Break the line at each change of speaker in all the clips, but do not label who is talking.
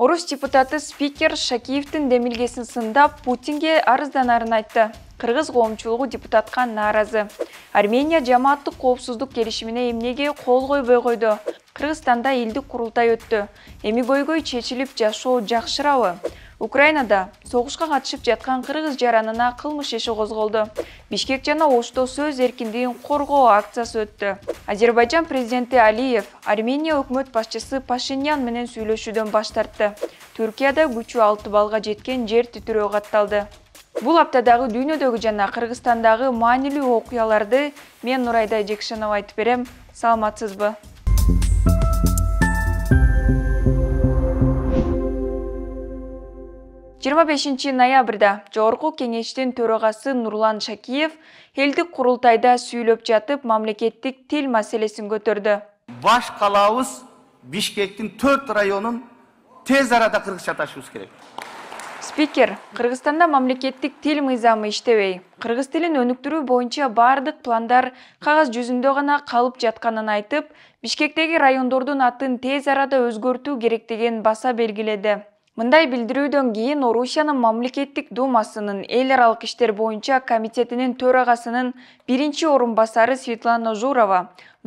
орус депутаты спикер шакиевдин демилгесин сындап путинге арызданарын айтты кыргыз коомчулугу депутатка нааразы армения жамааттык коопсуздук келишимине эмнеге кол койбой койду кыргызстанда элдик курултай өттү эми көйгөй чечилип жашоо жакшырабы украинада согушка катышып жаткан кыргыз жаранына кылмыш иши козголду бишкек жана ошто сөз эркиндигин коргоо акциясы өттү Азербайджан президенти алиев армения өкмөт башчысы пашинян менен сүйлөшүүдөн баш тартты түркияда күчү 6 балга жеткен жер титирөө катталды бул аптадагы дүйнөдөгү жана кыргызстандагы маанилүү окуяларды мен нурайда жекшенова айтып берем саламатсызбы жыйырма бешинчи ноябрда жогорку кеңештин төрагасы нурлан шакиев элдик курултайда сүйлөп жатып мамлекеттик тил маселесин көтөрдү
баш калаабыз бишкектин төрт районун тез арада кыргызча аташыбыз керек
спикер кыргызстанда мамлекеттик тил мыйзамы иштебей кыргыз тилин өнүктүрүү боюнча баардык пландар кагаз жүзүндө гана калып жатканын айтып бишкектеги райондордун атын тез арада өзгөртүү керектигин баса белгиледи мындай билдирүүдөн кийин орусиянын мамлекеттик думасынын эл аралык иштер боюнча комитетинин төрагасынын биринчи орун басары светлана журова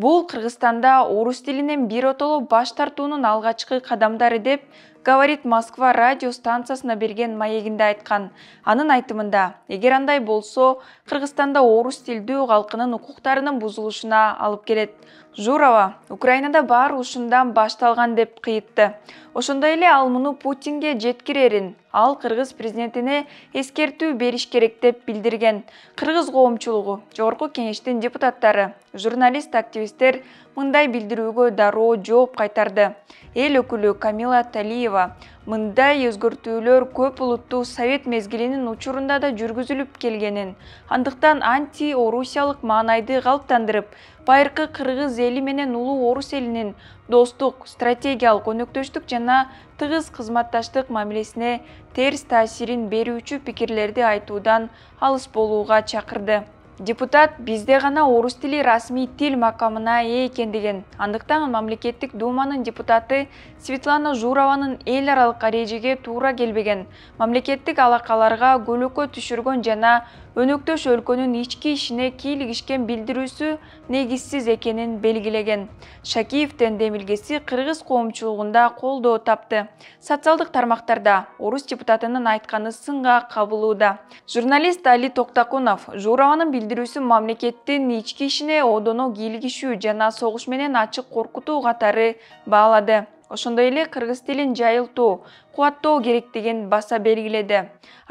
бул кыргызстанда орус тилинен биротоло баш тартуунун алгачкы кадамдары деп говорит москва радио станциясына берген маегинде айткан анын айтымында эгер андай болсо кыргызстанда орус тилдүү калкынын укуктарынын бузулушуна алып келет журова украинада баары ушундан башталган деп кыйытты ошондой эле ал муну путинге жеткирерин ал кыргыз президентине эскертүү бериш керек деп билдирген кыргыз коомчулугу жогорку кеңештин депутаттары журналист активисттер мындай билдирүүгө дароо жооп кайтарды эл өкүлү камила талиева мындай өзгөртүүлөр көп улуттуу совет мезгилинин учурунда да жүргүзүлүп келгенин андыктан анти орусиялык маанайды калыптандырып байыркы кыргыз эли менен улуу орус элинин достук стратегиялык өнөктөштүк жана тыгыз кызматташтык мамилесине терс таасирин берүүчү пикирлерди айтуудан алыс болууга чакырды депутат бизде гана орус тили расмий тил макамына ээ экендигин андыктан мамлекеттик думанын депутаты светлана журованын эл аралык эрежеге туура келбеген мамлекеттик алакаларга көлөкө түшүргөн жана өнөктөш өлкөнүн ички ишине кийлигишкен билдирүүсү негизсиз экенин белгилеген шакиевдин демилгеси кыргыз коомчулугунда колдоо тапты социалдык тармактарда орус депутатынын айтканы сынга кабылууда журналист али токтакунов журованын билдирүүсү мамлекеттин ички ишине одоно кийлигишүү жана согуш менен ачык коркутуу катары баалады ошондой эле кыргыз тилин жайылтуу кубаттоо керектигин баса белгиледи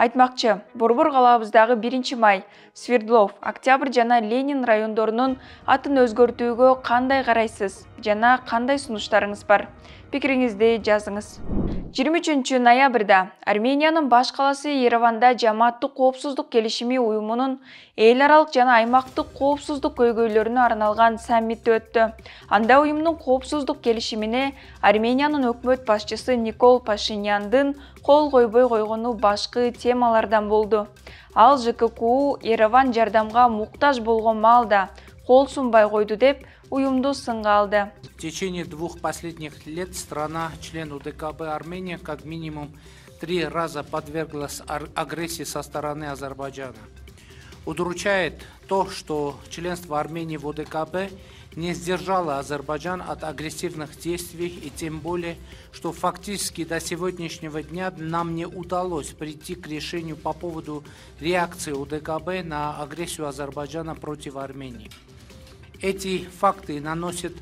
айтмакчы борбор калаабыздагы биринчи май свердлов октябрь жана ленин райондорунун атын өзгөртүүгө кандай карайсыз жана кандай сунуштарыңыз бар пикириңизди жазыңыз жыйырма үчүнчү ноябрда армениянын баш калаасы ереванда жамааттык коопсуздук келишими уюмунун эл аралык жана аймактык коопсуздук көйгөйлөрүнө арналган саммити өттү анда уюмдун коопсуздук келишимине армениянын өкмөт башчысы никол пашиняндын кол койбой койгону башкы темалардан болду ал жккуу ереван жардамга муктаж болгон маалда qo'l sunbay qo'ydi deb uyumni singa в
течение двух последних лет страна член удкб армения как минимум три раза подверглась агрессии со стороны азербайджана удручает то что членство армении в удкб не сдержало Азербайджан от агрессивных действий и тем более, что фактически до сегодняшнего дня нам не удалось прийти к решению по поводу реакции УДКБ на агрессию Азербайджана против Армении. Эти факты наносят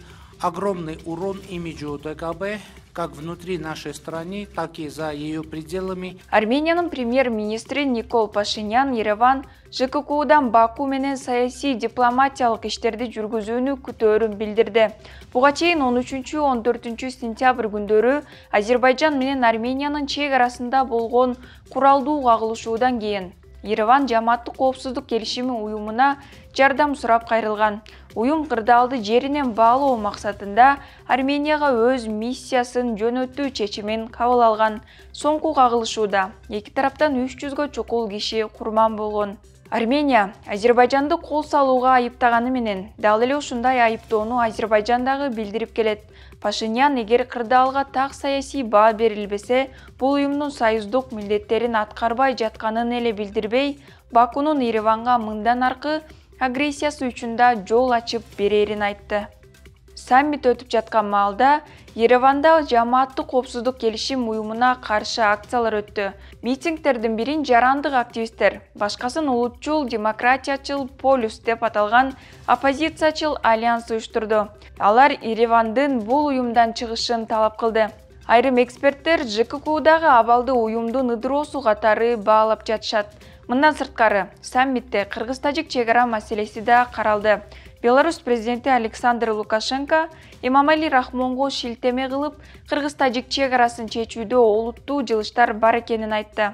огромный урон имиджу ДКБ, как внутри нашей страны, так и за ее пределами.
Арменияның премьер-министрі Никол Пашинян Ереван ЖККУдан Баку менен саяси дипломатиялық иштерди жүргізуіні күтөрін білдірді. Бұға чейін 13-14 сентябрь күндөрү Азербайджан менен Арменияның чек арасында болгон куралдуу кагылышуудан кейін. Ереван жаматтық коопсуздук келишими уюмуна жардам сұрап қайрылған. уюм кырдаалды жеринен баалоо максатында арменияга өз миссиясын жөнөтүү чечимин кабыл алган соңку кагылышууда эки тараптан үч жүзгө чукул киши курман болгон армения азербайжанды кол салууга айыптаганы менен дал эле ушундай айыптоону азербайжан дагы билдирип келет пашинян эгер кырдаалга так саясий баа берилбесе бул уюмдун союздук милдеттерин аткарбай жатканын эле билдирбей бакунун ереванга мындан аркы агрессиясы үчүн да жол ачып берерин айтты саммит өтүп жаткан маалда ереванда жамааттык коопсуздук келишим уюмуна каршы акциялар өттү митингдердин бирин жарандык активисттер башкасын улутчул демократиячыл полюс деп аталган оппозициячыл альянс уюштурду алар еревандын бул уюмдан чыгышын талап кылды айрым эксперттер жккудагы абалды уюмдун ыдыроосу катары баалап жатышат мындан сырткары саммитте кыргыз тажик чек ара маселеси да каралды беларусь президенти александр лукашенко имамали рахмонго шилтеме кылып кыргыз тажик чек арасын чечүүдө олуттуу жылыштар бар экенин айтты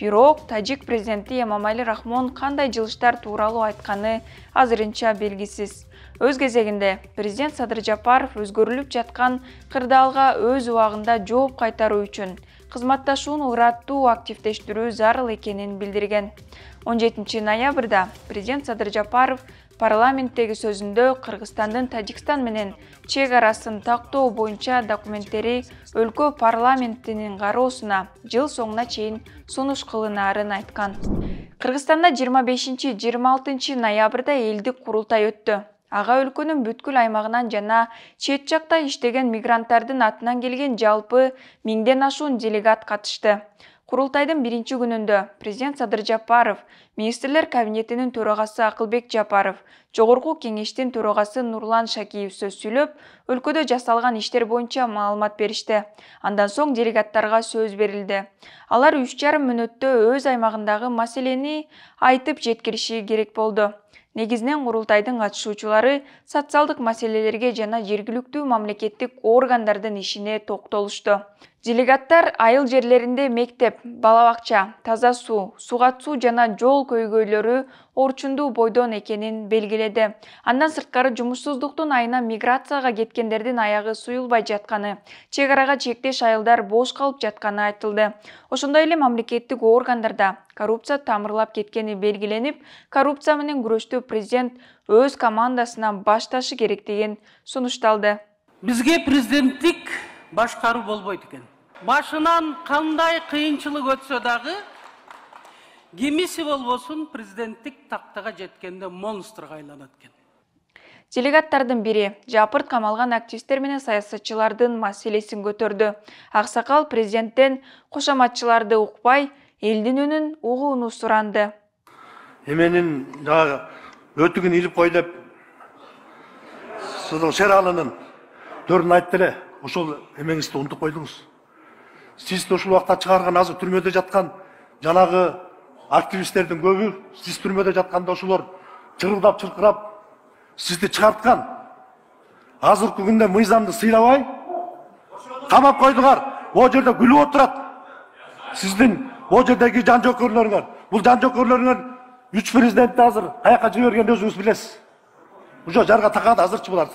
бирок тажик президенти эмомали рахмон кандай жылыштар тууралуу айтканы азырынча белгисиз өз кезегинде президент садыр жапаров өзгөрүлүп жаткан кырдаалга өз убагында жооп кайтаруу үчүн кызматташуун ыраттуу активдештирүү зарыл экенин билдирген он жетинчи ноябрда президент садыр жапаров парламенттеги сөзүндө кыргызстандын тажикстан менен чек арасын тактоо боюнча документтери өлкө парламентинин кароосуна жыл соңуна чейин сунуш кылынаарын айткан кыргызстанда жыйырма бешинчи жыйырма алтынчы ноябрда элдик курултай өттү ага өлкөнүн бүткүл аймагынан жана чет жакта иштеген мигранттардын атынан келген жалпы миңден ашуун делегат катышты курултайдын биринчи күнүндө президент садыр жапаров министрлер кабинетинин төрагасы акылбек жапаров жогорку кеңештин төрагасы нурлан шакиев сөз сүйлөп өлкөдө жасалган иштер боюнча маалымат беришти андан соң делегаттарга сөз берилди алар үч жарым мүнөттө өз аймагындагы маселени айтып жеткириши керек болду негизинен курултайдын катышуучулары социалдык маселелерге жана жергиликтүү мамлекеттик органдардын ишине токтолушту делегаттар айыл жерлеринде мектеп бала бакча таза суу сууга суу жана жол көйгөйлөрү орчундуу бойдон экенин белгиледи андан сырткары жумушсуздуктун айына миграцияга кеткендердин аягы суюлбай жатканы чек арага чектеш айылдар бош калып жатканы айтылды ошондой эле мамлекеттик органдарда коррупция тамырлап кеткени белгиленип коррупция менен күрөштү президент өз командасынан башташы керек деген сунушталды
бизге президенттик башкаруу болбойт экен башынан қандай қиыншылық өтсе дағы кемесі болбосун президенттік тақтыға жеткенде монстрға айланат экен
Делегаттардың бири жапырт қамалған активистер менен саясатчылардын маселесин көтерді. Ақсақал президенттен кошоматчыларды ұқпай, елдің өнін угууну суранды
эменин жанагы өтүгүн илип кой деп шер ошол эмеңизди унутуп сізді ошол убакта чыгарган азыр түрмөдө жаткан жанагы активисттердин көбү сиз түрмөдө жатканда ошолор чырылдап чыркырап сизди чыгарткан азыркы күндө мыйзамды сыйлабай камап койдуңар могу жерде күлүп отурат сиздин могу жердеги Бұл бул жанжокөрлөрүңөр үч президентти азыр каякка жибергенин өзүңүз билесиз уже жарга тақады азырчы булар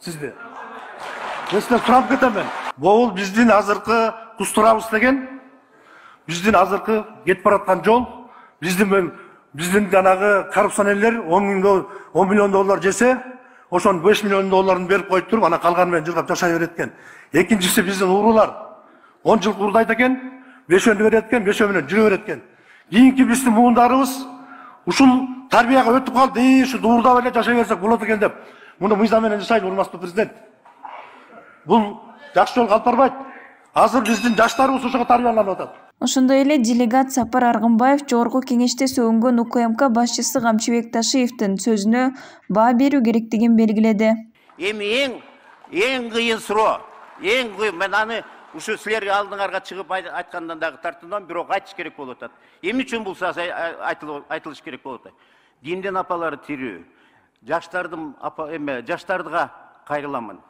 сизди мен сизден сурап кетем мен могул биздин азыркы кустурабыз деген біздің азыркы кетип бараткан жол біздің біздің жанагы коррупционерлер он миллион он миллион доллар жесе ошонун беш миллион долларын беріп қойып туруп ана калганы менен жыргап жашай берет экен экинчиси биздин уруулар он жыл уурдайт экен бешөөнү берет экен бешөө менен жүрө берет экен кийинки биздин муундарыбыз ушул тарбияга өтүп калды и ушу уурдап эле жашай берсек болот экен деп муну мыйзам менен жасайды урматтуу президент бул жакшы жолго алып барбайт азыр биздин жаштарыбыз ошого тарбияланып атат
ошондой эле делегат сапар аргынбаев жогорку кеңеште сөгүнгөн укмк башчысы камчыбек ташиевдин сөзүнө баа берүү керектигин белгиледи
эми эң эң кыйын суроо эң кыйын мен аны ушу силер алдыңарга чыгып айткандан дагы тартынам бирок айтыш керек болуп атат эмне үчүн бул саз айтылыш керек болуп атат диндин апалары тирүү жаштардын эме жаштарга кайрыламын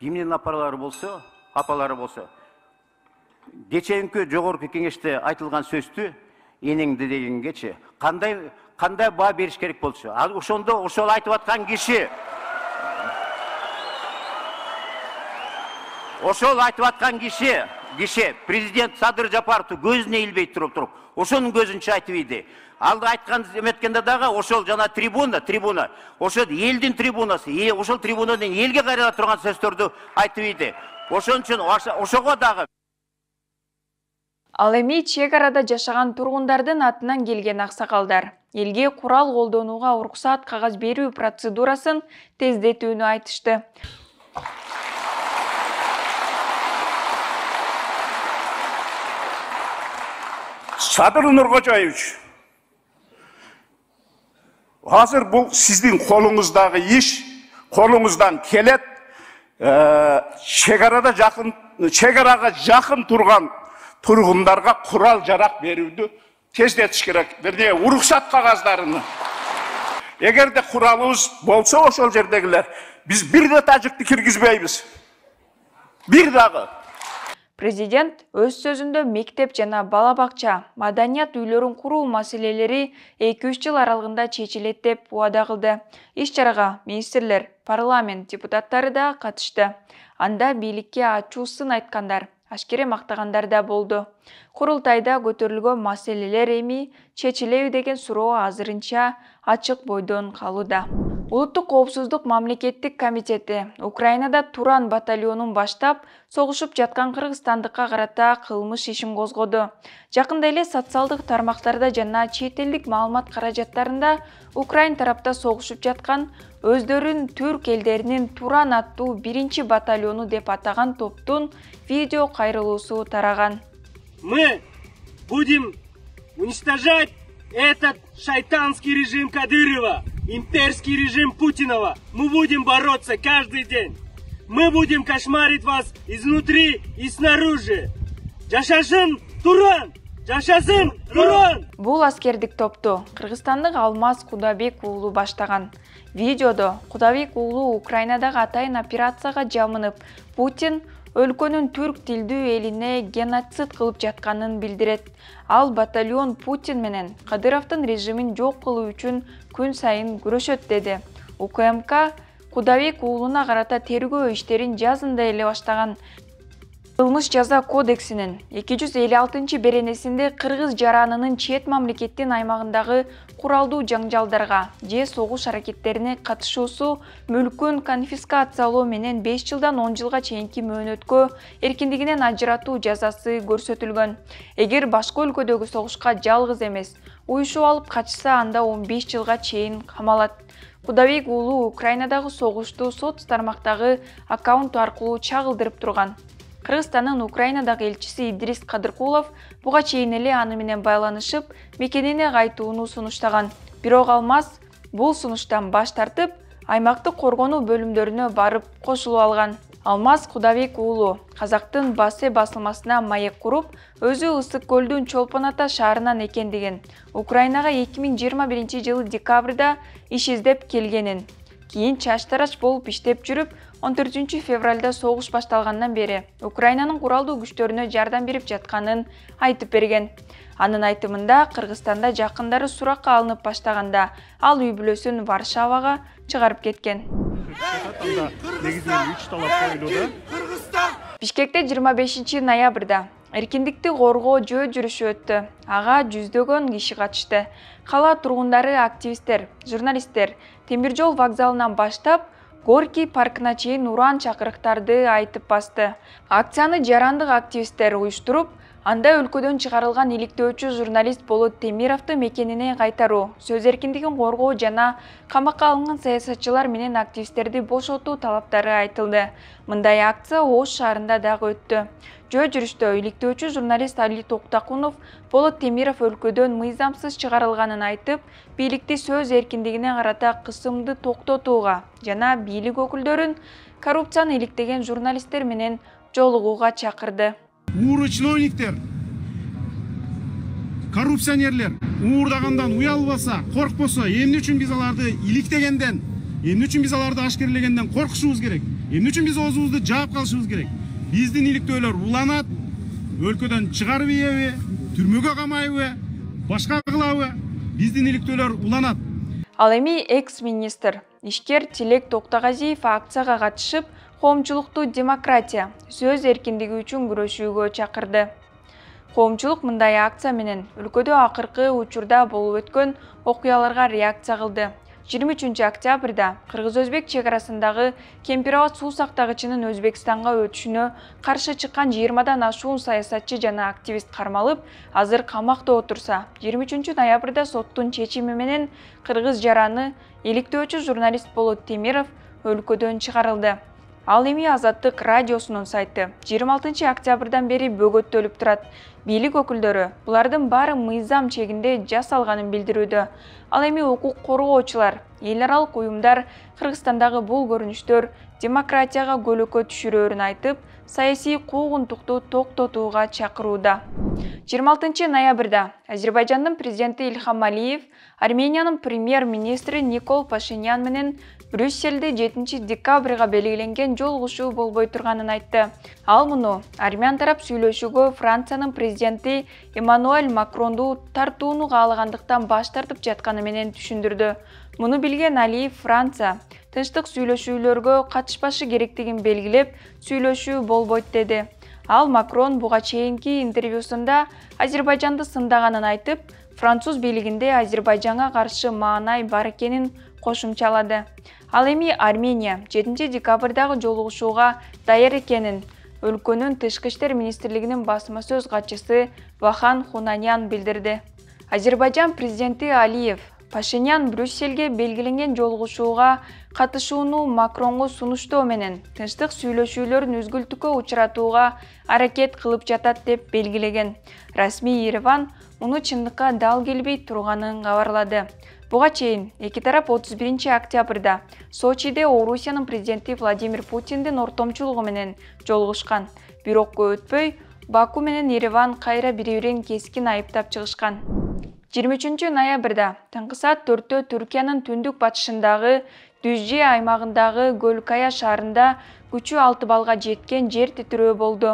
диндин апалары болсо апалары болсо деченкі жоғарғы кеңесте айтылған сөзді енеңді дегенге қандай қандай баа беріш керек болчу ал ошондо ошол айтып аткан киши ошол айтып аткан киши киши президент садыр жапаровду көзүнө илбей туруп туруп ошонун көзүнчө айтып ийди ал айткан эметкенде дагы ошол жана трибуна трибуна ошол элдин трибунасы ошол трибунадан элге кайрыла турган сөздөрдү айтып ийди ошон үчүн ошого дагы
ал эми чек арада жашаган тургундардын атынан келген аксакалдар элге курал колдонууга уруксат кагаз берүү процедурасын тездетүүнү айтышты
садыр нуркожоевич азыр бул сиздин колуңуздагы иш колуңуздан келет э, чек арада жакын чек арага жакын турган тұрғындарға құрал жарақ беруді тездетіш керек бірде рұқсат қағаздарын егер де құралыбыз болса ошол жердегілер біз бір де тәжікті
кіргізбейміз бір дағы президент өз сөзінде мектеп жана бала бакча маданият үйлөрүн куруу мәселелері эки үч жыл аралығында чечилет деп убада кылды иш чарага министрлер парламент депутаттары да катышты анда бийликке ачуу сын айткандар ашкере мактагандар да болду курултайда көтөрүлгөн маселелер эми чечилеби деген суроо азырынча ачык бойдон калууда улуттук коопсуздук мамлекеттик комитети украинада туран батальонун баштап согушуп жаткан кыргызстандыкка карата кылмыш ишин козгоду жакында эле социалдык тармактарда жана чет элдик маалымат каражаттарында украин тарапта согушуп жаткан өздөрүн түрк элдеринин туран аттуу биринчи батальону деп атаган топтун видео кайрылуусу тараган
мы будем уничтожать этот шайтанский режим кадырова Имперский режим Путинова мы будем бороться каждый день. Мы будем кошмарить вас изнутри и снаружи. Жашашын Туран! Жашасын Туран!
Бұл әскердік топты Қырғызстандық Алмаз Кудабек уулу баштаған. Видеода Кудабек уулу Украинадағы атайын операцияға жамынып, Путин өлкөнүн түрк тилдүү элине геноцид кылып жатканын билдирет ал батальон путин менен кадыровдун режимин жок кылуу үчүн күн сайын күрөшөт деди укмк кудабек уулуна карата тергөө иштерин жазында эле баштаган кылмыш жаза кодексинин эки жүз элүү алтынчы беренесинде кыргыз жаранынын чет мамлекеттин аймагындагы куралдуу жаңжалдарга же согуш аракеттерине катышуусу мүлкүн конфискациялоо менен беш жылдан он жылга чейинки мөөнөткө эркиндигинен ажыратуу жазасы көрсөтүлгөн эгер башка өлкөдөгү согушка жалгыз эмес уюшуп алып качса анда он беш жылга чейин камалат кудабек уулу украинадагы согушту соц тармактагы аккаунт аркылуу чагылдырып турган кыргызстандын украинадагы элчиси Идрис кадыркулов буга чейин эле аны менен байланышып мекенине кайтууну сунуштаган бирок алмаз бул сунуштан баш тартып аймактык коргонуу бөлүмдөрүнө барып кошулуп алган алмаз кудабек уулу казактын басы басылмасына маек куруп өзү ысык көлдүн Чолпоната ата шаарынан экендигин украинага 2021 миң жыйырма жылы декабрда иш издеп келгенин кийин чач болуп иштеп жүрүп он төртүнчү февралда согуш башталгандан бери украинанын куралдуу күчтөрүнө жардам берип жатканын айтып берген анын айтымында кыргызстанда жакындары суракка алынып баштаганда ал үй бүлөсүн варшавага чыгарып
кеткенбишкекте
жыйырма бешинчи ноябрда эркиндикти коргоо жөө жүрүшү өттү ага жүздөгөн киши катышты калаа тургундары активисттер журналисттер темир жол вокзалынан баштап горький паркына чейин ураан чакырыктарды айтып басты акцияны жарандык активисттер уюштуруп анда өлкөдөн чыгарылган иликтөөчү журналист болот темировду мекенине кайтаруу сөз эркиндигин коргоо жана камакка алынган саясатчылар менен активисттерди бошотуу талаптары айтылды мындай акция ош шаарында дагы өттү жөө жүрүштө иликтөөчү журналист али токтакунов болот темиров өлкөдөн мыйзамсыз чыгарылганын айтып бийликти сөз эркиндигине карата кысымды токтотууга жана бийлик өкүлдөрүн коррупцияны иликтеген журналисттер менен жолугууга чакырды
ууры чиновниктер коррупционерлер уурдагандан уялбаса коркпосо эмне үчүн биз аларды иликтегенден эмне үчүн биз аларды ашкерелегенден коркушубуз керек эмне үчүн биз оозубузду жаап калышыбыз керек биздин иликтөөлөр уланат өлкөдөн чыгарып ийеби түрмөгө камайбы башка кылабы биздин иликтөөлөр уланат
ал эми экс министр ишкер тилек токтогазиев акцияга катышып коомчулукту демократия сөз эркиндиги үчүн күрөшүүгө чакырды коомчулук мындай акция менен өлкөдө акыркы учурда болуп өткөн окуяларга реакция кылды жыйырма үчүнчү октябрда кыргыз өзбек чек арасындагы кемпир суу сактагычынын өзбекстанга өтүшүнө каршы чыккан жыйырмадан ашуун саясатчы жана активист кармалып азыр камакта отурса жыйырма үчүнчү ноябрда соттун чечими менен кыргыз жараны иликтөөчү журналист болот темиров өлкөдөн чыгарылды ал эми азаттык радиосунун сайты жыйырма алтынчы октябрдан бери бөгөттөлүп турат бийлик өкүлдөрү булардын баары мыйзам чегинде жасалганын билдирүүдө ал эми укук коргоочулар эл аралык уюмдар кыргызстандагы бул көрүнүштөр демократияга көлөкө түшүрөөрүн айтып саясий куугунтукту токтотууга чакырууда жыйырма алтынчы ноябрда азербайжандын президенти ильхам алиев армениянын премьер министри никол пашинян менен брюсселде жетинчи декабрга белгиленген жолугушуу болбой турганын айтты ал муну армян тарап сүйлөшүүгө франциянын президенти эммануэль макронду тартууну каалагандыктан баш тартып жатканы менен түшүндүрдү муну билген алиев франция тынчтык сүйлөшүүлөргө катышпашы керектигин белгилеп сүйлөшүү болбойт деди ал макрон бұға чейінгі интервьюсында Азербайжанды сындағанын айтып француз билігінде Азербайджанға қаршы маңай бар екенін қошымчалады ал эми армения 7 декабрдағы жолуғышуға даяр екенін өлкөнің тышкы иштер министрлигинин сөз катчысы вахан хунанян білдірді. Азербайджан президенті алиев пашинян брюсселге белгіленген жолугушууга катышууну макронго сунуштоо менен тынчтык сүйлөшүүлөрүн үзгүлтүккө учуратууга аракет кылып жатат деп белгилеген расмий ереван муну чындыкка дал келбей турганын кабарлады буга чейин эки тарап отуз биринчи октябрда сочиде орусиянын президенти владимир путиндин ортомчулугу менен жолугушкан бирок көп өтпөй баку менен ереван кайра бири бирин кескин айыптап чыгышкан жыйырма үчүнчү ноябрда таңкы саат төрттө түркиянын түндүк батышындагы дүзжи аймагындагы гөлкая шаарында күчү алты баллга жеткен жер титирөө болду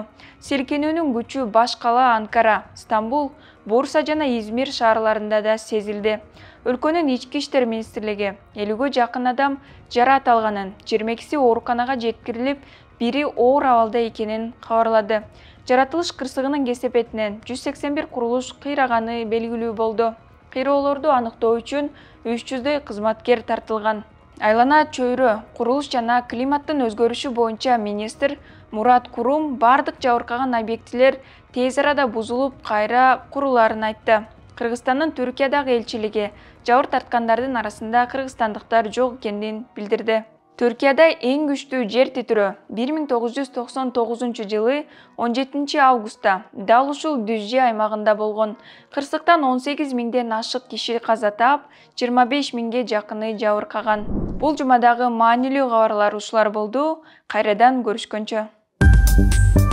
силкинүүнүн күчү баш калаа анкара стамбул бурса жана измир шаарларында да сезилди өлкөнүн ички иштер министрлиги элүүгө жакын адам жараат алганын жыйырма экиси ооруканага жеткирилип бири оор абалда экенин кабарлады жаратылыш кырсыгынын кесепетинен жүз сексен бир курулуш кыйраганы белгилүү болду кыйроолорду аныктоо үчүн үч жүздөй кызматкер тартылган айлана чөйрө курулуш жана климаттын өзгөрүшү боюнча министр мурат курум бардык жабыркаган объектилер тез арада бузулуп кайра куруларын айтты кыргызстандын түркиядагы элчилиги жабыр тарткандардын арасында кыргызстандыктар жок экенин билдирди түркияда эң күчтүү жер титирөө 1999 жылы 17 августта дал ушул Дүзжи аймагында болгон кырсыктан 18 миңден ашык киши каза таап 25 миңге жакыны жабыркаган бул жумадагы маанилүү кабарлар ушулар болду кайрадан көрүшкөнчө Thank you.